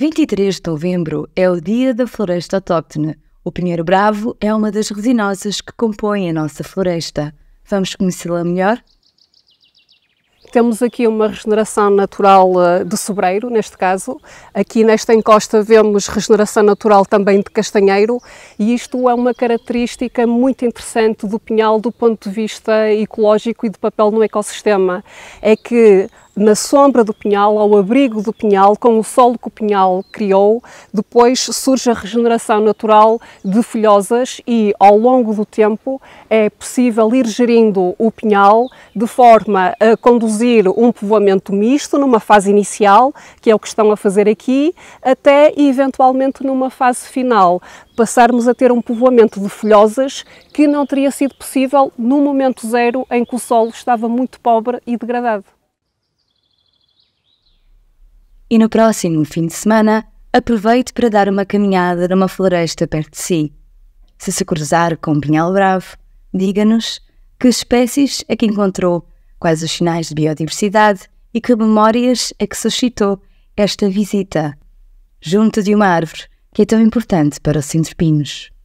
23 de novembro é o Dia da Floresta Autóctone. O Pinheiro Bravo é uma das resinosas que compõem a nossa floresta. Vamos conhecê-la melhor? Temos aqui uma regeneração natural eh, de sobreiro, neste caso. Aqui nesta encosta vemos regeneração natural também de castanheiro e isto é uma característica muito interessante do pinhal do ponto de vista ecológico e de papel no ecossistema. É que na sombra do pinhal, ao abrigo do pinhal, com o solo que o pinhal criou. Depois surge a regeneração natural de folhosas e, ao longo do tempo, é possível ir gerindo o pinhal de forma a conduzir um povoamento misto numa fase inicial, que é o que estão a fazer aqui, até eventualmente numa fase final, passarmos a ter um povoamento de folhosas que não teria sido possível no momento zero em que o solo estava muito pobre e degradado e no próximo fim de semana aproveite para dar uma caminhada numa floresta perto de si. Se se cruzar com Pinhal Bravo, diga-nos que espécies é que encontrou, quais os sinais de biodiversidade e que memórias é que suscitou esta visita, junto de uma árvore que é tão importante para os Sinterpinos.